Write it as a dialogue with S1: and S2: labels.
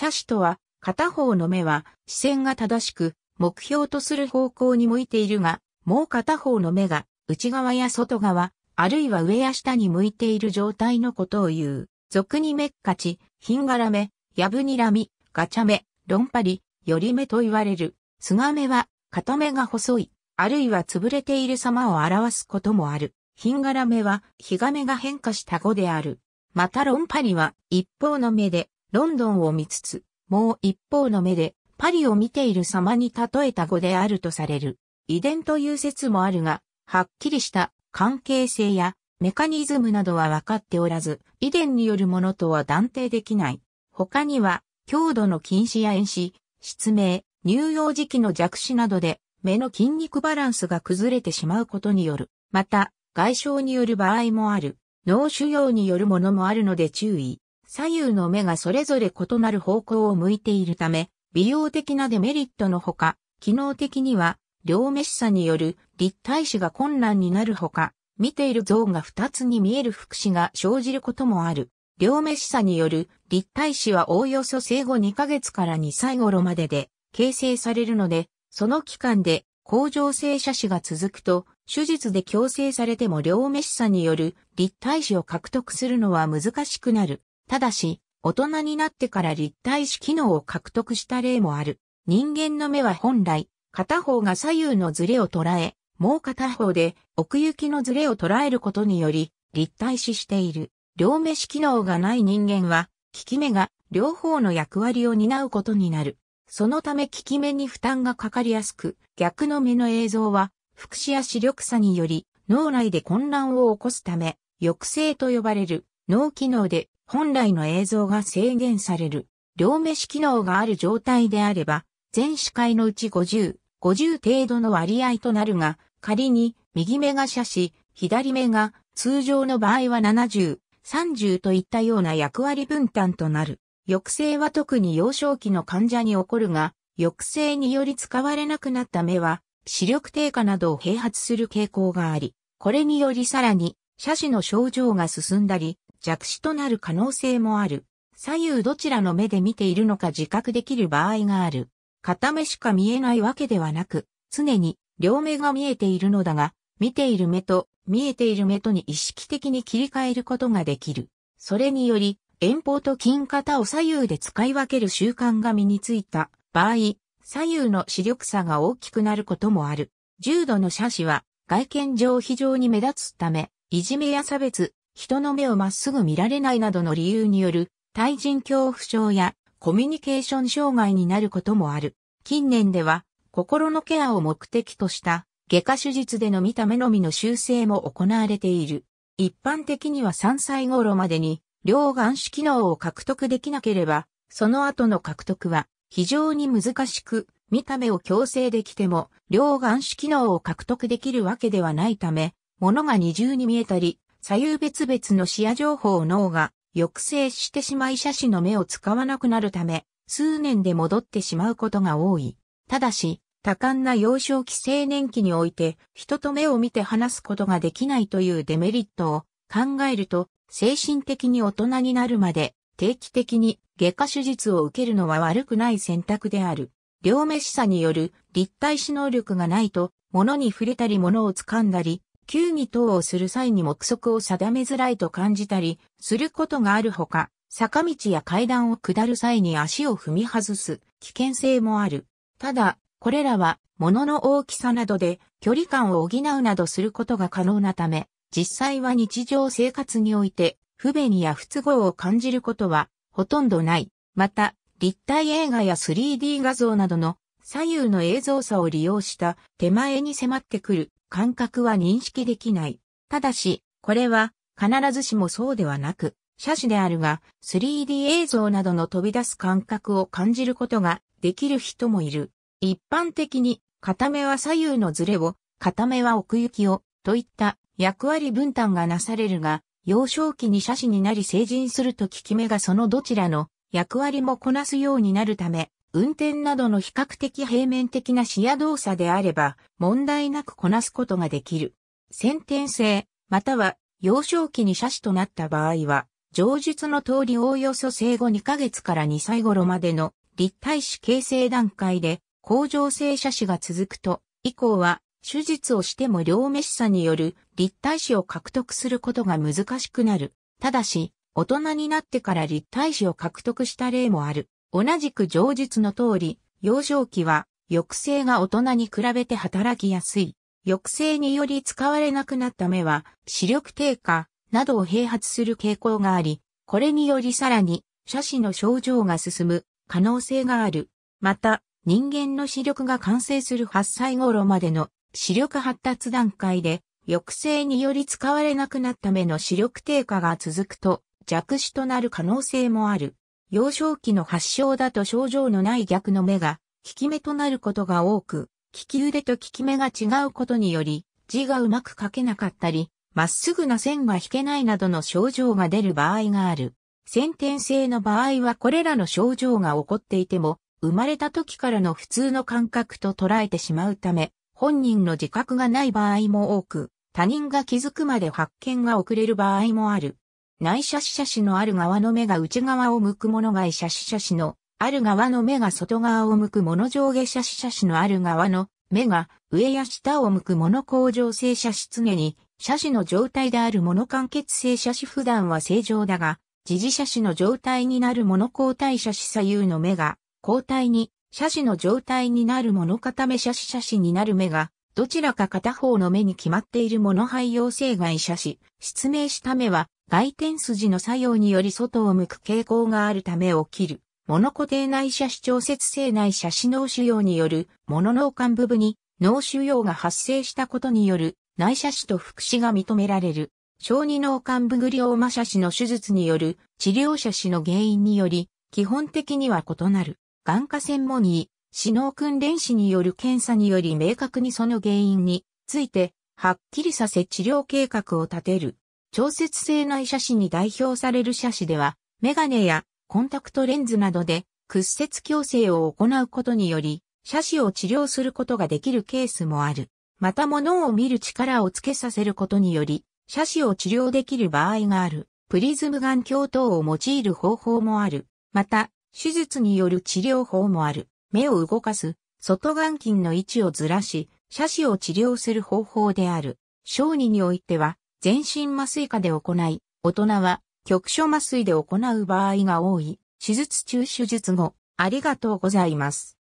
S1: 斜視とは、片方の目は視線が正しく、目標とする方向に向いているが、もう片方の目が内側や外側、あるいは上や下に向いている状態のことを言う。俗に目っかち、ひんがらめ、やぶにらみ、ガチャ目、ロンパリ、より目と言われる。すガ目は、片目が細い、あるいは潰れている様を表すこともある。ひんがらめは、ひが目が変化した語である。またロンパリは、一方の目で、ロンドンを見つつ、もう一方の目で、パリを見ている様に例えた語であるとされる。遺伝という説もあるが、はっきりした関係性やメカニズムなどは分かっておらず、遺伝によるものとは断定できない。他には、強度の禁止や遠視、失明、乳幼児期の弱視などで、目の筋肉バランスが崩れてしまうことによる。また、外傷による場合もある。脳腫瘍によるものもあるので注意。左右の目がそれぞれ異なる方向を向いているため、美容的なデメリットのほか、機能的には、両目視差による立体視が困難になるほか、見ている像が2つに見える副視が生じることもある。両目視差による立体視はおおよそ生後2ヶ月から2歳頃までで形成されるので、その期間で甲状性斜視が続くと、手術で矯正されても両目視差による立体視を獲得するのは難しくなる。ただし、大人になってから立体視機能を獲得した例もある。人間の目は本来、片方が左右のズレを捉え、もう片方で奥行きのズレを捉えることにより、立体視している。両目視機能がない人間は、効き目が両方の役割を担うことになる。そのため効き目に負担がかかりやすく、逆の目の映像は、副視や視力差により、脳内で混乱を起こすため、抑制と呼ばれる脳機能で本来の映像が制限される、両目視機能がある状態であれば、全視界のうち50、50程度の割合となるが、仮に右目が斜視、左目が通常の場合は70、30といったような役割分担となる。抑制は特に幼少期の患者に起こるが、抑制により使われなくなった目は、視力低下などを併発する傾向があり、これによりさらに、斜視の症状が進んだり、弱視となる可能性もある。左右どちらの目で見ているのか自覚できる場合がある。片目しか見えないわけではなく、常に両目が見えているのだが、見ている目と見えている目とに意識的に切り替えることができる。それにより、遠方と近方を左右で使い分ける習慣が身についた場合、左右の視力差が大きくなることもある。重度の斜視は外見上非常に目立つため、いじめや差別、人の目をまっすぐ見られないなどの理由による、対人恐怖症やコミュニケーション障害になることもある。近年では、心のケアを目的とした、外科手術での見た目のみの修正も行われている。一般的には3歳頃までに、両眼視機能を獲得できなければ、その後の獲得は非常に難しく、見た目を矯正できても、両眼視機能を獲得できるわけではないため、物が二重に見えたり、左右別々の視野情報を脳が抑制してしまい写真の目を使わなくなるため、数年で戻ってしまうことが多い。ただし、多感な幼少期青年期において、人と目を見て話すことができないというデメリットを考えると、精神的に大人になるまで、定期的に外科手術を受けるのは悪くない選択である。両目視差による立体視能力がないと、物に触れたり物を掴んだり、球技等をする際に目測を定めづらいと感じたり、することがあるほか、坂道や階段を下る際に足を踏み外す危険性もある。ただ、これらは物の大きさなどで距離感を補うなどすることが可能なため、実際は日常生活において不便や不都合を感じることはほとんどない。また、立体映画や 3D 画像などの左右の映像差を利用した手前に迫ってくる感覚は認識できない。ただし、これは必ずしもそうではなく、写真であるが、3D 映像などの飛び出す感覚を感じることができる人もいる。一般的に、片目は左右のズレを、片目は奥行きを、といった役割分担がなされるが、幼少期に写真になり成人すると効き目がそのどちらの役割もこなすようになるため、運転などの比較的平面的な視野動作であれば問題なくこなすことができる。先天性、または幼少期に斜視となった場合は、上述の通りおおよそ生後2ヶ月から2歳頃までの立体視形成段階で甲状性斜視が続くと、以降は手術をしても両目視差による立体視を獲得することが難しくなる。ただし、大人になってから立体視を獲得した例もある。同じく上述の通り、幼少期は抑制が大人に比べて働きやすい。抑制により使われなくなった目は視力低下などを併発する傾向があり、これによりさらに射死の症状が進む可能性がある。また、人間の視力が完成する8歳頃までの視力発達段階で抑制により使われなくなった目の視力低下が続くと弱視となる可能性もある。幼少期の発症だと症状のない逆の目が、効き目となることが多く、利き腕と効き目が違うことにより、字がうまく書けなかったり、まっすぐな線が引けないなどの症状が出る場合がある。先天性の場合はこれらの症状が起こっていても、生まれた時からの普通の感覚と捉えてしまうため、本人の自覚がない場合も多く、他人が気づくまで発見が遅れる場合もある。内斜視斜視のある側の目が内側を向くもの外斜視斜視のある側の目が外側を向くもの上下斜視斜視のある側の目が上や下を向くもの向上性斜視常に斜視の状態であるもの間欠性斜視普段は正常だが、時事斜視の状態になるもの交代斜視左右の目が交代に斜視の状態になるもの固め斜視斜視になる目がどちらか片方の目に決まっているもの。肺陽性外斜視、失明した目は、外転筋の作用により外を向く傾向があるため起きる。物固定内斜視調節性内斜視脳腫瘍による物脳幹部部に脳腫瘍が発生したことによる内斜視と副視が認められる。小児脳幹部グリオーマ斜視の手術による治療斜視の原因により基本的には異なる。眼科専門医、視脳訓練士による検査により明確にその原因についてはっきりさせ治療計画を立てる。調節性内斜視に代表される斜視では、メガネやコンタクトレンズなどで屈折矯正を行うことにより、斜視を治療することができるケースもある。また物を見る力をつけさせることにより、斜視を治療できる場合がある。プリズム眼鏡等を用いる方法もある。また、手術による治療法もある。目を動かす、外眼筋の位置をずらし、斜視を治療する方法である。小児においては、全身麻酔下で行い、大人は局所麻酔で行う場合が多い。手術中手術後、ありがとうございます。